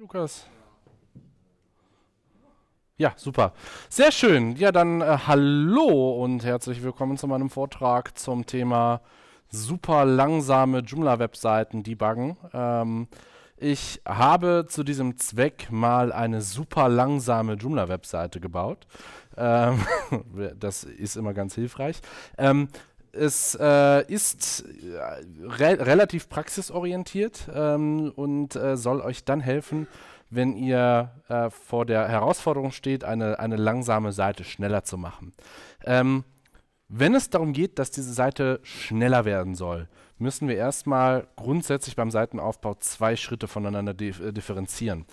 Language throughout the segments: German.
Lukas. Ja, super. Sehr schön. Ja, dann äh, hallo und herzlich willkommen zu meinem Vortrag zum Thema super langsame Joomla-Webseiten debuggen. Ähm, ich habe zu diesem Zweck mal eine super langsame Joomla-Webseite gebaut. Ähm, das ist immer ganz hilfreich. Ähm, es äh, ist äh, re relativ praxisorientiert ähm, und äh, soll euch dann helfen, wenn ihr äh, vor der Herausforderung steht, eine, eine langsame Seite schneller zu machen. Ähm, wenn es darum geht, dass diese Seite schneller werden soll, müssen wir erstmal grundsätzlich beim Seitenaufbau zwei Schritte voneinander dif äh, differenzieren.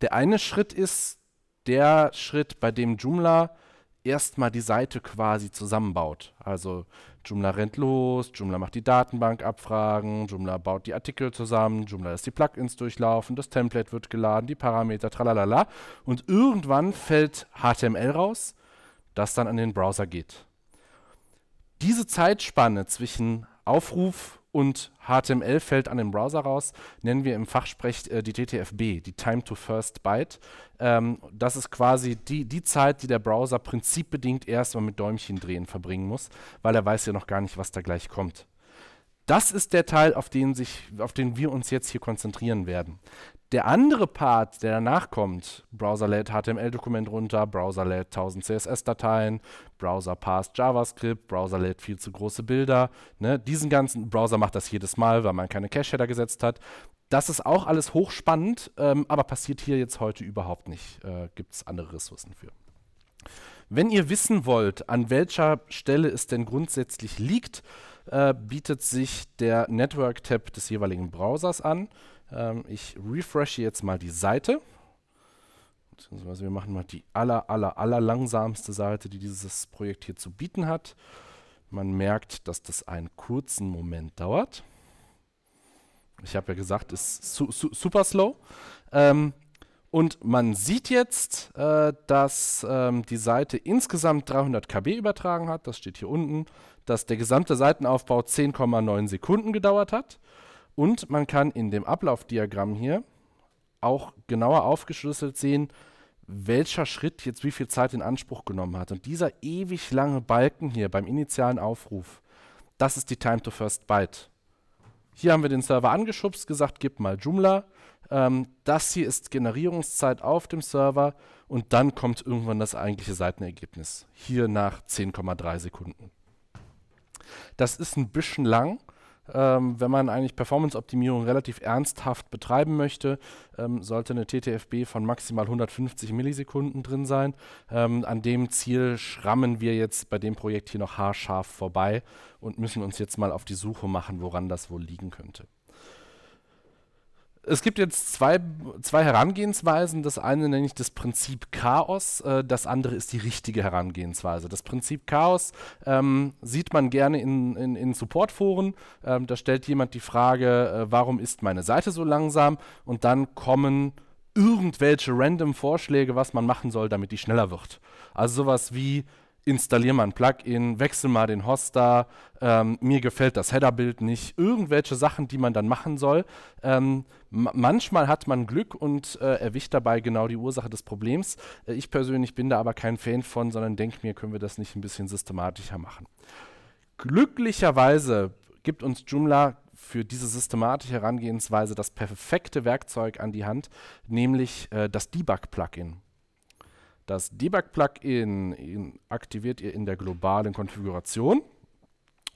Der eine Schritt ist der Schritt, bei dem Joomla erstmal die Seite quasi zusammenbaut. Also Joomla rennt los, Joomla macht die Datenbankabfragen, Joomla baut die Artikel zusammen, Joomla lässt die Plugins durchlaufen, das Template wird geladen, die Parameter, tralalala. Und irgendwann fällt HTML raus, das dann an den Browser geht. Diese Zeitspanne zwischen Aufruf und HTML fällt an den Browser raus, nennen wir im Fachsprech äh, die TTFB, die Time to First Byte. Ähm, das ist quasi die, die Zeit, die der Browser prinzipbedingt erstmal mit Däumchen drehen verbringen muss, weil er weiß ja noch gar nicht, was da gleich kommt. Das ist der Teil, auf den, sich, auf den wir uns jetzt hier konzentrieren werden. Der andere Part, der danach kommt, Browser lädt HTML-Dokument runter, Browser lädt 1000 CSS-Dateien, Browser passt JavaScript, Browser lädt viel zu große Bilder. Ne? Diesen ganzen Browser macht das jedes Mal, weil man keine Cache-Header gesetzt hat. Das ist auch alles hochspannend, ähm, aber passiert hier jetzt heute überhaupt nicht. Äh, Gibt es andere Ressourcen für. Wenn ihr wissen wollt, an welcher Stelle es denn grundsätzlich liegt, äh, bietet sich der Network-Tab des jeweiligen Browsers an. Ähm, ich refreshe jetzt mal die Seite. Beziehungsweise wir machen mal die aller, aller, aller langsamste Seite, die dieses Projekt hier zu bieten hat. Man merkt, dass das einen kurzen Moment dauert. Ich habe ja gesagt, es ist su su super slow. Ähm, und man sieht jetzt, äh, dass ähm, die Seite insgesamt 300 KB übertragen hat. Das steht hier unten. Dass der gesamte Seitenaufbau 10,9 Sekunden gedauert hat. Und man kann in dem Ablaufdiagramm hier auch genauer aufgeschlüsselt sehen, welcher Schritt jetzt wie viel Zeit in Anspruch genommen hat. Und dieser ewig lange Balken hier beim initialen Aufruf, das ist die Time to First Byte. Hier haben wir den Server angeschubst, gesagt, gib mal Joomla. Ähm, das hier ist Generierungszeit auf dem Server und dann kommt irgendwann das eigentliche Seitenergebnis. Hier nach 10,3 Sekunden. Das ist ein bisschen lang, ähm, wenn man eigentlich Performance-Optimierung relativ ernsthaft betreiben möchte, ähm, sollte eine TTFB von maximal 150 Millisekunden drin sein. Ähm, an dem Ziel schrammen wir jetzt bei dem Projekt hier noch haarscharf vorbei und müssen uns jetzt mal auf die Suche machen, woran das wohl liegen könnte. Es gibt jetzt zwei, zwei Herangehensweisen. Das eine nenne ich das Prinzip Chaos, äh, das andere ist die richtige Herangehensweise. Das Prinzip Chaos ähm, sieht man gerne in, in, in Supportforen. Ähm, da stellt jemand die Frage, äh, warum ist meine Seite so langsam? Und dann kommen irgendwelche random Vorschläge, was man machen soll, damit die schneller wird. Also sowas wie, installiere mal ein Plugin, wechsle mal den Hoster, ähm, mir gefällt das Headerbild nicht, irgendwelche Sachen, die man dann machen soll. Ähm, manchmal hat man Glück und äh, erwischt dabei genau die Ursache des Problems. Äh, ich persönlich bin da aber kein Fan von, sondern denke mir, können wir das nicht ein bisschen systematischer machen. Glücklicherweise gibt uns Joomla für diese systematische Herangehensweise das perfekte Werkzeug an die Hand, nämlich äh, das Debug-Plugin. Das Debug-Plugin aktiviert ihr in der globalen Konfiguration.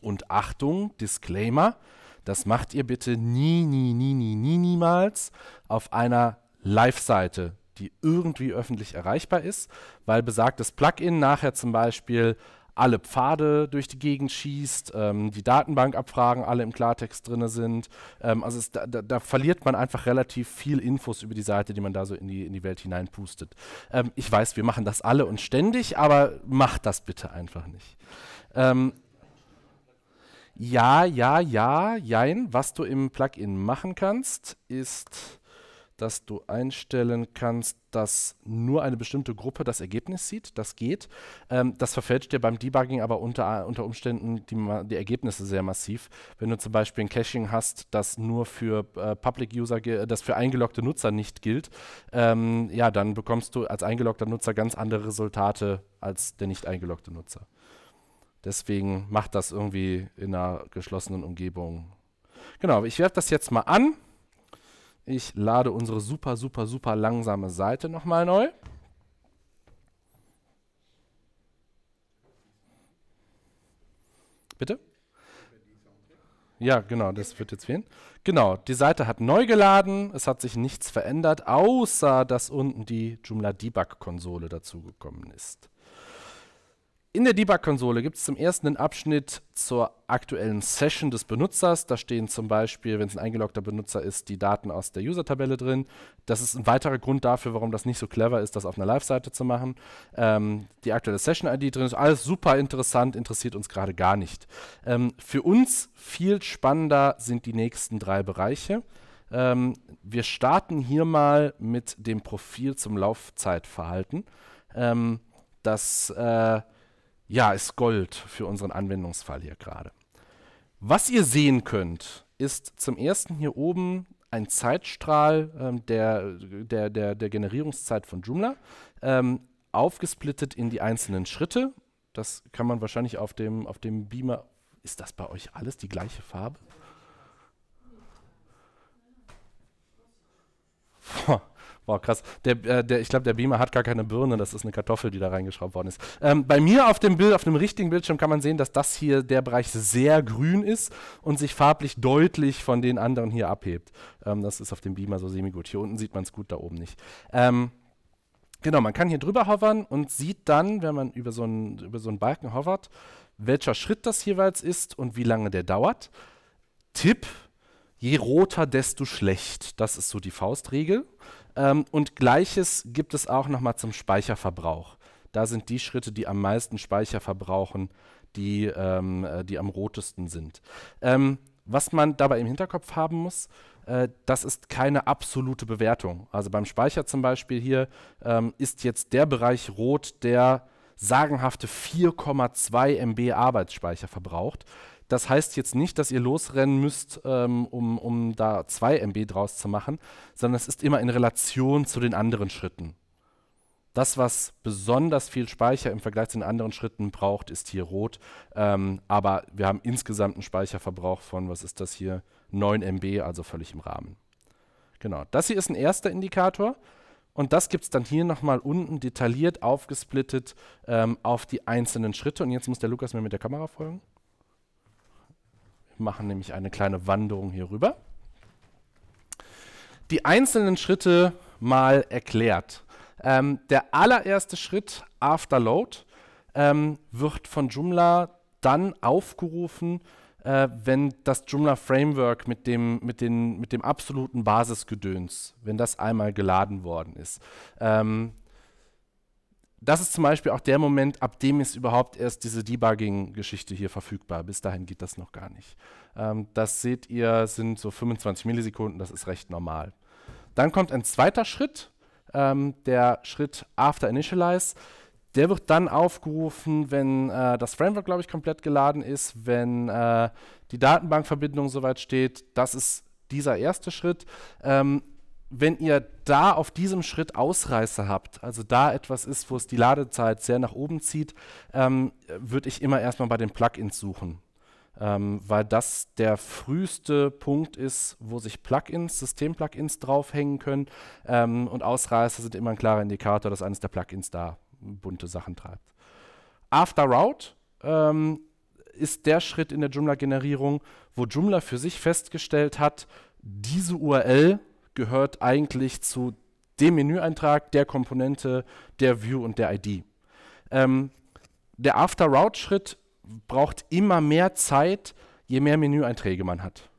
Und Achtung, Disclaimer, das macht ihr bitte nie, nie, nie, nie, nie, niemals auf einer Live-Seite, die irgendwie öffentlich erreichbar ist, weil besagtes Plugin nachher zum Beispiel alle Pfade durch die Gegend schießt, ähm, die Datenbankabfragen alle im Klartext drin sind. Ähm, also da, da, da, verliert man einfach relativ viel Infos über die Seite, die man da so in die, in die Welt hineinpustet. Ähm, ich weiß, wir machen das alle und ständig, aber macht das bitte einfach nicht. Ähm, ja, ja, ja, jein. Was du im Plugin machen kannst, ist dass du einstellen kannst, dass nur eine bestimmte Gruppe das Ergebnis sieht. Das geht. Ähm, das verfälscht dir beim Debugging aber unter, unter Umständen die, die, Ergebnisse sehr massiv. Wenn du zum Beispiel ein Caching hast, das nur für äh, Public User, äh, das für eingeloggte Nutzer nicht gilt, ähm, ja, dann bekommst du als eingeloggter Nutzer ganz andere Resultate als der nicht eingeloggte Nutzer. Deswegen macht das irgendwie in einer geschlossenen Umgebung. Genau, ich werfe das jetzt mal an. Ich lade unsere super, super, super langsame Seite nochmal neu. Bitte? Ja, genau, das wird jetzt fehlen. Genau, die Seite hat neu geladen, es hat sich nichts verändert, außer dass unten die Joomla Debug-Konsole dazugekommen ist. In der Debug-Konsole gibt es zum ersten einen Abschnitt zur aktuellen Session des Benutzers. Da stehen zum Beispiel, wenn es ein eingeloggter Benutzer ist, die Daten aus der User-Tabelle drin. Das ist ein weiterer Grund dafür, warum das nicht so clever ist, das auf einer Live-Seite zu machen. Ähm, die aktuelle Session-ID drin ist alles super interessant, interessiert uns gerade gar nicht. Ähm, für uns viel spannender sind die nächsten drei Bereiche. Ähm, wir starten hier mal mit dem Profil zum Laufzeitverhalten. Ähm, das äh, ja, ist Gold für unseren Anwendungsfall hier gerade. Was ihr sehen könnt, ist zum ersten hier oben ein Zeitstrahl ähm, der, der, der, der Generierungszeit von Joomla, ähm, aufgesplittet in die einzelnen Schritte. Das kann man wahrscheinlich auf dem, auf dem Beamer. Ist das bei euch alles die gleiche Farbe? Puh. Boah, krass. Der, äh, der, ich glaube, der Beamer hat gar keine Birne, das ist eine Kartoffel, die da reingeschraubt worden ist. Ähm, bei mir auf dem Bild, auf dem richtigen Bildschirm kann man sehen, dass das hier der Bereich sehr grün ist und sich farblich deutlich von den anderen hier abhebt. Ähm, das ist auf dem Beamer so semi-gut. Hier unten sieht man es gut, da oben nicht. Ähm, genau, man kann hier drüber hovern und sieht dann, wenn man über so einen, über so einen Balken hovert, welcher Schritt das jeweils ist und wie lange der dauert. Tipp, je roter, desto schlecht. Das ist so die Faustregel. Ähm, und gleiches gibt es auch nochmal zum Speicherverbrauch. Da sind die Schritte, die am meisten Speicher verbrauchen, die, ähm, äh, die am rotesten sind. Ähm, was man dabei im Hinterkopf haben muss, äh, das ist keine absolute Bewertung. Also beim Speicher zum Beispiel hier ähm, ist jetzt der Bereich rot, der sagenhafte 4,2 MB Arbeitsspeicher verbraucht. Das heißt jetzt nicht, dass ihr losrennen müsst, ähm, um, um da 2 MB draus zu machen, sondern es ist immer in Relation zu den anderen Schritten. Das, was besonders viel Speicher im Vergleich zu den anderen Schritten braucht, ist hier rot. Ähm, aber wir haben insgesamt einen Speicherverbrauch von, was ist das hier, 9 MB, also völlig im Rahmen. Genau, das hier ist ein erster Indikator. Und das gibt es dann hier nochmal unten detailliert aufgesplittet ähm, auf die einzelnen Schritte. Und jetzt muss der Lukas mir mit der Kamera folgen. Wir machen nämlich eine kleine Wanderung hier rüber. Die einzelnen Schritte mal erklärt. Ähm, der allererste Schritt, Afterload, ähm, wird von Joomla dann aufgerufen, äh, wenn das Joomla Framework mit dem, mit, den, mit dem absoluten Basisgedöns, wenn das einmal geladen worden ist. Ähm, das ist zum Beispiel auch der Moment, ab dem ist überhaupt erst diese Debugging-Geschichte hier verfügbar. Bis dahin geht das noch gar nicht. Ähm, das seht ihr, sind so 25 Millisekunden, das ist recht normal. Dann kommt ein zweiter Schritt, ähm, der Schritt After Initialize. Der wird dann aufgerufen, wenn äh, das Framework, glaube ich, komplett geladen ist, wenn äh, die Datenbankverbindung soweit steht. Das ist dieser erste Schritt. Ähm, wenn ihr da auf diesem Schritt Ausreißer habt, also da etwas ist, wo es die Ladezeit sehr nach oben zieht, ähm, würde ich immer erstmal bei den Plugins suchen. Ähm, weil das der früheste Punkt ist, wo sich Plugins, System-Plugins draufhängen können. Ähm, und Ausreißer sind immer ein klarer Indikator, dass eines der Plugins da bunte Sachen treibt. After Route ähm, ist der Schritt in der Joomla-Generierung, wo Joomla für sich festgestellt hat, diese URL gehört eigentlich zu dem Menüeintrag, der Komponente, der View und der ID. Ähm, der After-Route-Schritt braucht immer mehr Zeit, je mehr Menüeinträge man hat.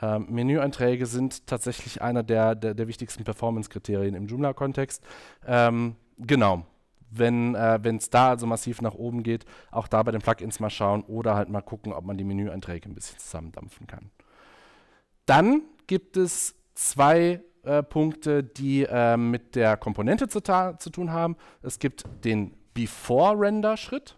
Ähm, Menüeinträge sind tatsächlich einer der, der, der wichtigsten Performance-Kriterien im Joomla-Kontext. Ähm, genau. Wenn äh, es da also massiv nach oben geht, auch da bei den Plugins mal schauen oder halt mal gucken, ob man die Menüeinträge ein bisschen zusammendampfen kann. Dann gibt es zwei äh, Punkte, die äh, mit der Komponente zu, zu, tun haben. Es gibt den Before-Render-Schritt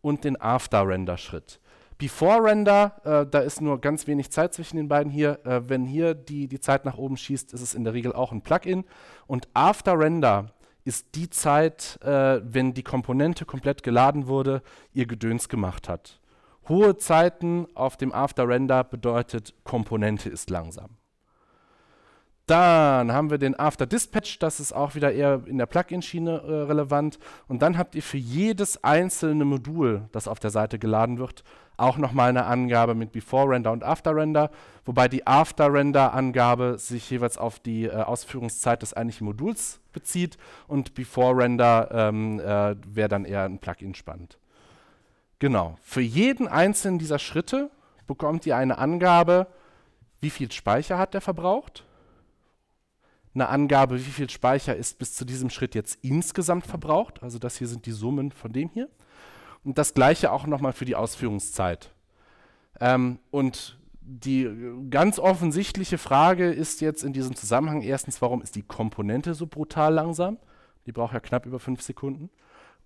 und den After-Render-Schritt. Before-Render, äh, da ist nur ganz wenig Zeit zwischen den beiden hier. Äh, wenn hier die, die Zeit nach oben schießt, ist es in der Regel auch ein Plugin. Und After-Render ist die Zeit, äh, wenn die Komponente komplett geladen wurde, ihr Gedöns gemacht hat. Hohe Zeiten auf dem After-Render bedeutet, Komponente ist langsam. Dann haben wir den After Dispatch, das ist auch wieder eher in der Plugin-Schiene äh, relevant. Und dann habt ihr für jedes einzelne Modul, das auf der Seite geladen wird, auch nochmal eine Angabe mit Before Render und After Render, wobei die After Render Angabe sich jeweils auf die äh, Ausführungszeit des eigentlichen Moduls bezieht und Before Render ähm, äh, wäre dann eher ein Plugin spannend. Genau. Für jeden einzelnen dieser Schritte bekommt ihr eine Angabe, wie viel Speicher hat der verbraucht eine Angabe, wie viel Speicher ist bis zu diesem Schritt jetzt insgesamt verbraucht. Also das hier sind die Summen von dem hier. Und das gleiche auch nochmal für die Ausführungszeit. Ähm, und die ganz offensichtliche Frage ist jetzt in diesem Zusammenhang erstens, warum ist die Komponente so brutal langsam? Die braucht ja knapp über fünf Sekunden.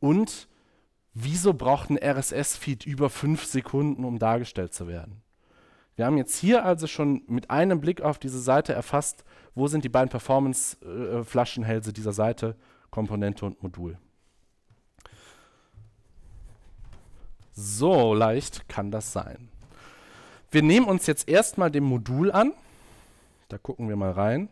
Und wieso braucht ein RSS-Feed über fünf Sekunden, um dargestellt zu werden? Wir haben jetzt hier also schon mit einem Blick auf diese Seite erfasst, wo sind die beiden Performance-Flaschenhälse dieser Seite, Komponente und Modul. So leicht kann das sein. Wir nehmen uns jetzt erstmal dem Modul an. Da gucken wir mal rein.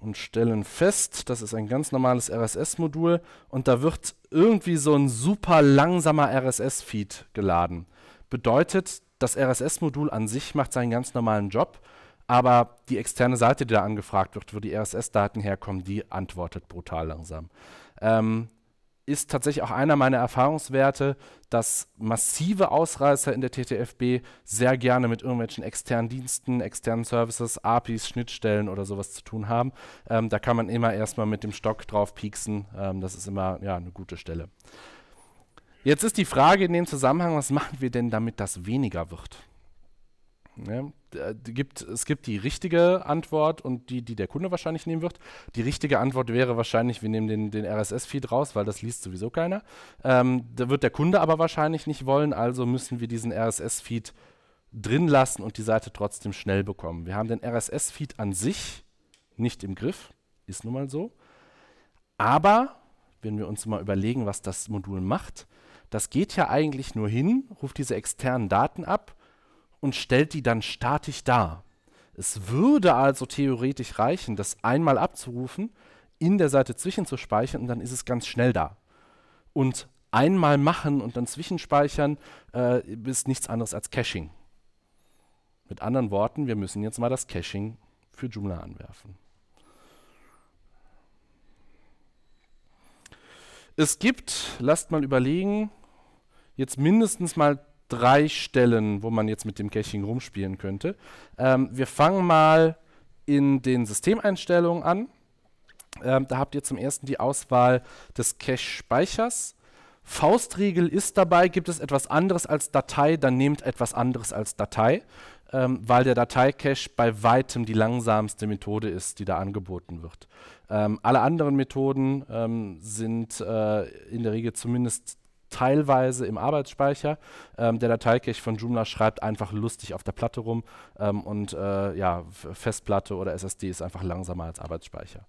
Und stellen fest, das ist ein ganz normales RSS-Modul und da wird irgendwie so ein super langsamer RSS-Feed geladen bedeutet, das RSS-Modul an sich macht seinen ganz normalen Job, aber die externe Seite, die da angefragt wird, wo die RSS-Daten herkommen, die antwortet brutal langsam. Ähm, ist tatsächlich auch einer meiner Erfahrungswerte, dass massive Ausreißer in der TTFB sehr gerne mit irgendwelchen externen Diensten, externen Services, APIs, Schnittstellen oder sowas zu tun haben. Ähm, da kann man immer erstmal mit dem Stock drauf pieksen. Ähm, das ist immer ja, eine gute Stelle. Jetzt ist die Frage in dem Zusammenhang, was machen wir denn, damit das weniger wird? Ne? Gibt, es gibt die richtige Antwort und die, die der Kunde wahrscheinlich nehmen wird. Die richtige Antwort wäre wahrscheinlich, wir nehmen den, den RSS-Feed raus, weil das liest sowieso keiner. Ähm, da wird der Kunde aber wahrscheinlich nicht wollen, also müssen wir diesen RSS-Feed drin lassen und die Seite trotzdem schnell bekommen. Wir haben den RSS-Feed an sich nicht im Griff, ist nun mal so. Aber wenn wir uns mal überlegen, was das Modul macht, das geht ja eigentlich nur hin, ruft diese externen Daten ab und stellt die dann statisch dar. Es würde also theoretisch reichen, das einmal abzurufen, in der Seite zwischenzuspeichern und dann ist es ganz schnell da. Und einmal machen und dann zwischenspeichern äh, ist nichts anderes als Caching. Mit anderen Worten, wir müssen jetzt mal das Caching für Joomla anwerfen. Es gibt, lasst mal überlegen, jetzt mindestens mal drei Stellen, wo man jetzt mit dem Caching rumspielen könnte. Ähm, wir fangen mal in den Systemeinstellungen an. Ähm, da habt ihr zum ersten die Auswahl des Cache-Speichers. Faustregel ist dabei, gibt es etwas anderes als Datei, dann nehmt etwas anderes als Datei, ähm, weil der Datei-Cache bei weitem die langsamste Methode ist, die da angeboten wird. Ähm, alle anderen Methoden ähm, sind äh, in der Regel zumindest teilweise im Arbeitsspeicher. Ähm, der Dateicache von Joomla schreibt einfach lustig auf der Platte rum ähm, und äh, ja, Festplatte oder SSD ist einfach langsamer als Arbeitsspeicher.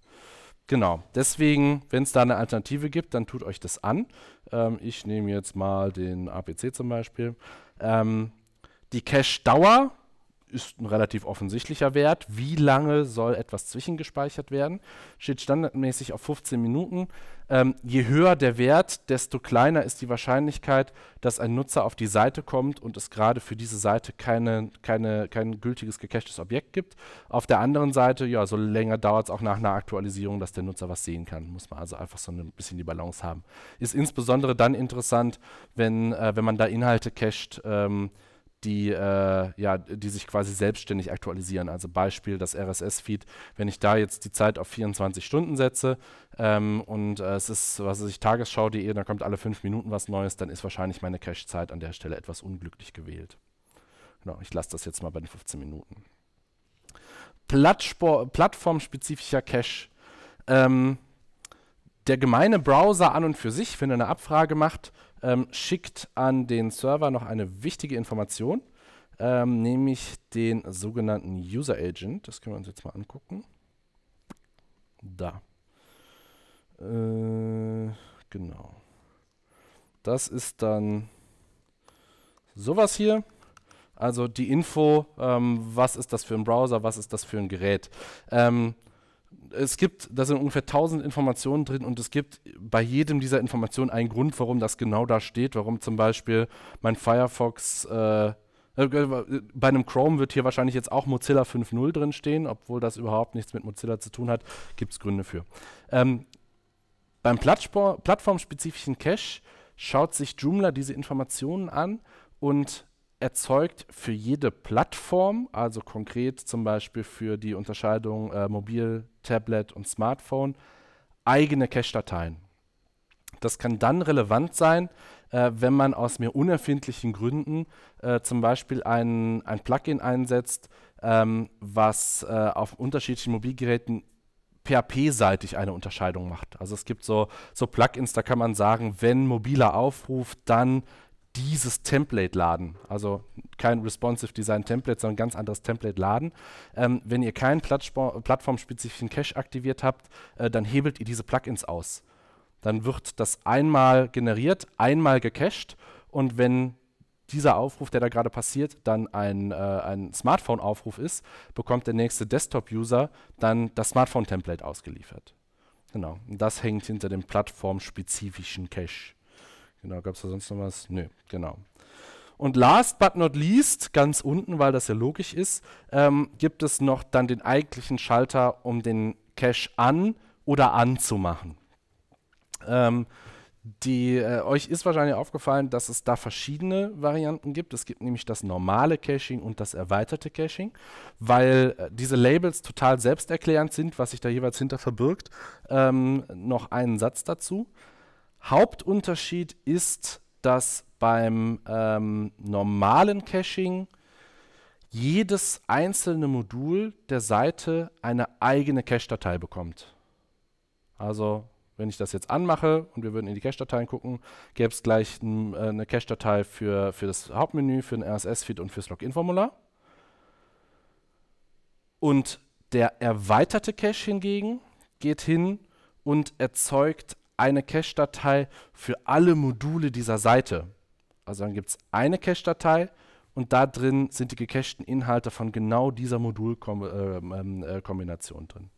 Genau, deswegen, wenn es da eine Alternative gibt, dann tut euch das an. Ähm, ich nehme jetzt mal den APC zum Beispiel. Ähm, die Cache-Dauer ist ein relativ offensichtlicher Wert. Wie lange soll etwas zwischengespeichert werden? Steht standardmäßig auf 15 Minuten. Ähm, je höher der Wert, desto kleiner ist die Wahrscheinlichkeit, dass ein Nutzer auf die Seite kommt und es gerade für diese Seite keine, keine, kein gültiges gecachtes Objekt gibt. Auf der anderen Seite, ja, so länger dauert es auch nach einer Aktualisierung, dass der Nutzer was sehen kann. Muss man also einfach so ein bisschen die Balance haben. Ist insbesondere dann interessant, wenn, äh, wenn man da Inhalte cached, ähm, die, äh, ja, die sich quasi selbstständig aktualisieren. Also Beispiel das RSS-Feed. Wenn ich da jetzt die Zeit auf 24 Stunden setze ähm, und äh, es ist, was weiß ich, tagesschau.de, da kommt alle fünf Minuten was Neues, dann ist wahrscheinlich meine Cache-Zeit an der Stelle etwas unglücklich gewählt. Genau, ich lasse das jetzt mal bei den 15 Minuten. Plattspor plattformspezifischer Cache. Ähm, der gemeine Browser an und für sich, wenn er eine Abfrage macht, ähm, schickt an den Server noch eine wichtige Information, ähm, nämlich den sogenannten User Agent. Das können wir uns jetzt mal angucken. Da. Äh, genau. Das ist dann sowas hier. Also die Info, ähm, was ist das für ein Browser, was ist das für ein Gerät. Ähm, es gibt, da sind ungefähr 1000 Informationen drin und es gibt bei jedem dieser Informationen einen Grund, warum das genau da steht, warum zum Beispiel mein Firefox, äh, äh, äh bei einem Chrome wird hier wahrscheinlich jetzt auch Mozilla 5.0 drin stehen, obwohl das überhaupt nichts mit Mozilla zu tun hat, gibt es Gründe für. Ähm, beim plattformspezifischen Cache schaut sich Joomla diese Informationen an und erzeugt für jede Plattform, also konkret zum Beispiel für die Unterscheidung äh, Mobil, Tablet und Smartphone, eigene Cache-Dateien. Das kann dann relevant sein, äh, wenn man aus mir unerfindlichen Gründen äh, zum Beispiel ein, ein Plugin einsetzt, ähm, was äh, auf unterschiedlichen Mobilgeräten PHP-seitig eine Unterscheidung macht. Also es gibt so, so Plugins, da kann man sagen, wenn mobiler Aufruf, dann dieses Template laden. Also kein Responsive Design Template, sondern ein ganz anderes Template laden. Ähm, wenn ihr keinen plattformspezifischen Cache aktiviert habt, äh, dann hebelt ihr diese Plugins aus. Dann wird das einmal generiert, einmal gecached und wenn dieser Aufruf, der da gerade passiert, dann ein, äh, ein Smartphone-Aufruf ist, bekommt der nächste Desktop-User dann das Smartphone-Template ausgeliefert. Genau, und das hängt hinter dem plattformspezifischen Cache. Genau, gab es da sonst noch was? Nö, genau. Und last but not least, ganz unten, weil das ja logisch ist, ähm, gibt es noch dann den eigentlichen Schalter, um den Cache an oder anzumachen. Ähm, die, äh, euch ist wahrscheinlich aufgefallen, dass es da verschiedene Varianten gibt. Es gibt nämlich das normale Caching und das erweiterte Caching, weil äh, diese Labels total selbsterklärend sind, was sich da jeweils hinter verbirgt. Ähm, noch einen Satz dazu. Hauptunterschied ist, dass beim ähm, normalen Caching jedes einzelne Modul der Seite eine eigene Cache-Datei bekommt. Also wenn ich das jetzt anmache und wir würden in die Cache-Dateien gucken, gäbe es gleich n, äh, eine Cache-Datei für, für das Hauptmenü, für den RSS-Feed und fürs Login-Formular. Und der erweiterte Cache hingegen geht hin und erzeugt eine Cache-Datei für alle Module dieser Seite. Also dann gibt es eine Cache-Datei und da drin sind die gecachten Inhalte von genau dieser Modulkombination ähm, ähm, äh, drin.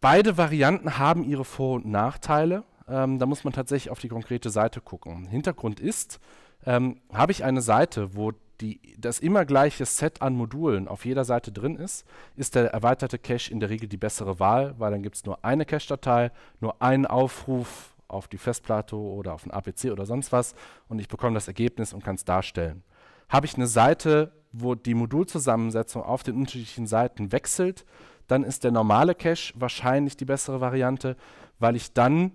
Beide Varianten haben ihre Vor- und Nachteile. Ähm, da muss man tatsächlich auf die konkrete Seite gucken. Hintergrund ist, ähm, habe ich eine Seite, wo die, das immer gleiche Set an Modulen auf jeder Seite drin ist, ist der erweiterte Cache in der Regel die bessere Wahl, weil dann gibt es nur eine Cache-Datei, nur einen Aufruf auf die Festplatte oder auf ein APC oder sonst was und ich bekomme das Ergebnis und kann es darstellen. Habe ich eine Seite, wo die Modulzusammensetzung auf den unterschiedlichen Seiten wechselt, dann ist der normale Cache wahrscheinlich die bessere Variante, weil ich dann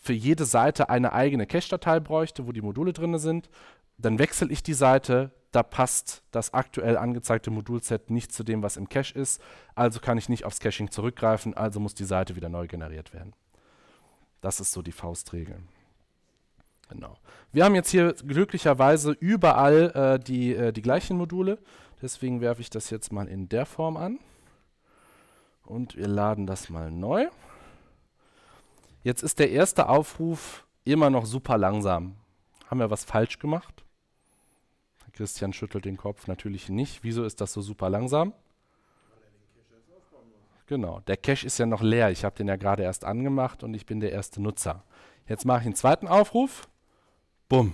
für jede Seite eine eigene Cache-Datei bräuchte, wo die Module drin sind dann wechsle ich die Seite, da passt das aktuell angezeigte Modulset nicht zu dem, was im Cache ist, also kann ich nicht aufs Caching zurückgreifen, also muss die Seite wieder neu generiert werden. Das ist so die Faustregel. Genau. Wir haben jetzt hier glücklicherweise überall äh, die, äh, die gleichen Module, deswegen werfe ich das jetzt mal in der Form an. Und wir laden das mal neu. Jetzt ist der erste Aufruf immer noch super langsam. Haben wir was falsch gemacht? Christian schüttelt den Kopf. Natürlich nicht. Wieso ist das so super langsam? Genau, der Cache ist ja noch leer. Ich habe den ja gerade erst angemacht und ich bin der erste Nutzer. Jetzt mache ich einen zweiten Aufruf. Bumm.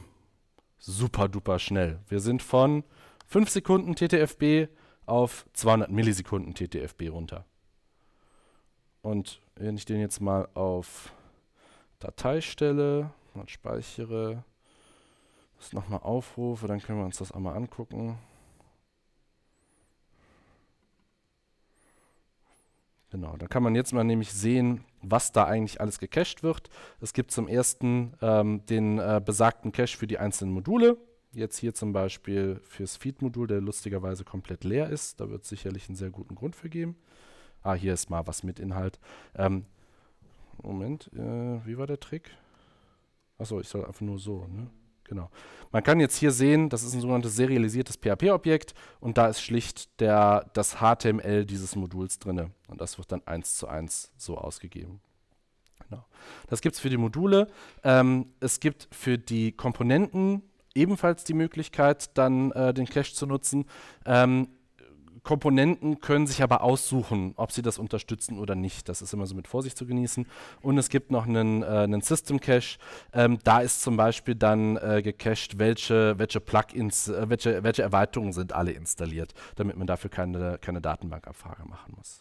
Super duper schnell. Wir sind von 5 Sekunden TTFB auf 200 Millisekunden TTFB runter. Und wenn ich den jetzt mal auf Datei stelle und speichere, das nochmal aufrufe, dann können wir uns das einmal angucken. Genau, dann kann man jetzt mal nämlich sehen, was da eigentlich alles gecached wird. Es gibt zum ersten ähm, den äh, besagten Cache für die einzelnen Module. Jetzt hier zum Beispiel fürs Feed-Modul, der lustigerweise komplett leer ist. Da wird es sicherlich einen sehr guten Grund für geben. Ah, hier ist mal was mit Inhalt. Ähm, Moment, äh, wie war der Trick? Achso, ich soll einfach nur so, ne? Genau. Man kann jetzt hier sehen, das ist ein sogenanntes serialisiertes PHP-Objekt und da ist schlicht der, das HTML dieses Moduls drin. Und das wird dann eins zu eins so ausgegeben. Genau. Das gibt es für die Module. Ähm, es gibt für die Komponenten ebenfalls die Möglichkeit, dann äh, den Cache zu nutzen. Ähm, Komponenten können sich aber aussuchen, ob sie das unterstützen oder nicht. Das ist immer so mit Vorsicht zu genießen. Und es gibt noch einen, äh, einen System Cache. Ähm, da ist zum Beispiel dann äh, gecached, welche, welche Plugins, äh, welche, welche Erweiterungen sind alle installiert, damit man dafür keine, keine Datenbankabfrage machen muss.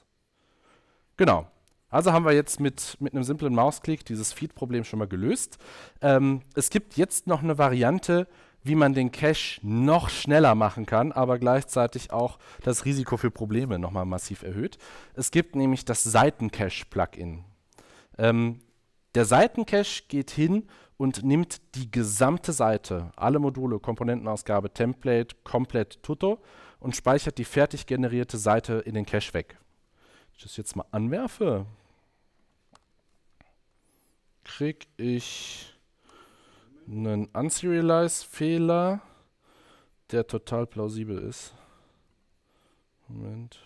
Genau. Also haben wir jetzt mit, mit einem simplen Mausklick dieses Feed-Problem schon mal gelöst. Ähm, es gibt jetzt noch eine Variante, wie man den Cache noch schneller machen kann, aber gleichzeitig auch das Risiko für Probleme nochmal massiv erhöht. Es gibt nämlich das Seitencache-Plugin. Ähm, der Seitencache geht hin und nimmt die gesamte Seite, alle Module, Komponentenausgabe, Template, komplett Tutto und speichert die fertig generierte Seite in den Cache weg. Ich das jetzt mal anwerfe, kriege ich einen unserialize fehler der total plausibel ist. Moment.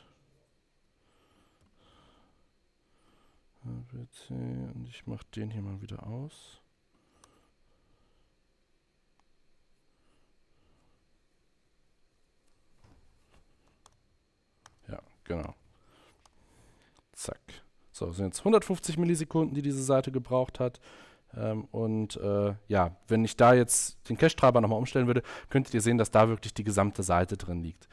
Und ich mache den hier mal wieder aus. Ja, genau. Zack. So, sind jetzt 150 Millisekunden, die diese Seite gebraucht hat. Ähm, und äh, ja, wenn ich da jetzt den Cache-Treiber nochmal umstellen würde, könntet ihr sehen, dass da wirklich die gesamte Seite drin liegt.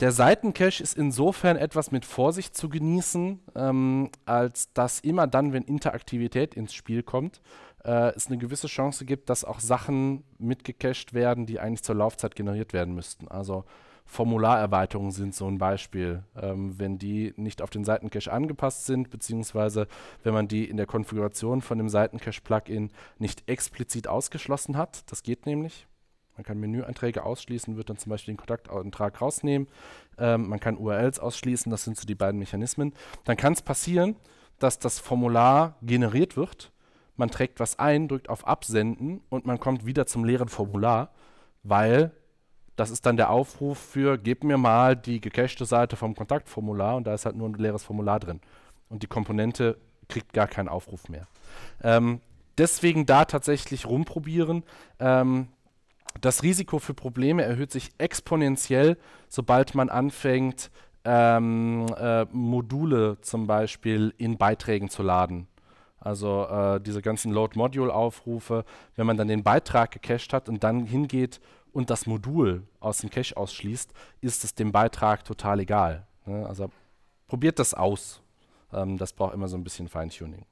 Der Seitencache ist insofern etwas mit Vorsicht zu genießen, ähm, als dass immer dann, wenn Interaktivität ins Spiel kommt, äh, es eine gewisse Chance gibt, dass auch Sachen mitgecached werden, die eigentlich zur Laufzeit generiert werden müssten. Also Formularerweiterungen sind so ein Beispiel. Ähm, wenn die nicht auf den Seitencache angepasst sind, beziehungsweise wenn man die in der Konfiguration von dem Seitencache-Plugin nicht explizit ausgeschlossen hat, das geht nämlich. Man kann Menüanträge ausschließen, wird dann zum Beispiel den Kontaktantrag rausnehmen. Ähm, man kann URLs ausschließen, das sind so die beiden Mechanismen. Dann kann es passieren, dass das Formular generiert wird. Man trägt was ein, drückt auf Absenden und man kommt wieder zum leeren Formular, weil das ist dann der Aufruf für, gib mir mal die gecachte Seite vom Kontaktformular und da ist halt nur ein leeres Formular drin. Und die Komponente kriegt gar keinen Aufruf mehr. Ähm, deswegen da tatsächlich rumprobieren. Ähm, das Risiko für Probleme erhöht sich exponentiell, sobald man anfängt, ähm, äh, Module zum Beispiel in Beiträgen zu laden. Also äh, diese ganzen Load-Module-Aufrufe, wenn man dann den Beitrag gecached hat und dann hingeht und das Modul aus dem Cache ausschließt, ist es dem Beitrag total egal. Ne? Also probiert das aus. Ähm, das braucht immer so ein bisschen Feintuning.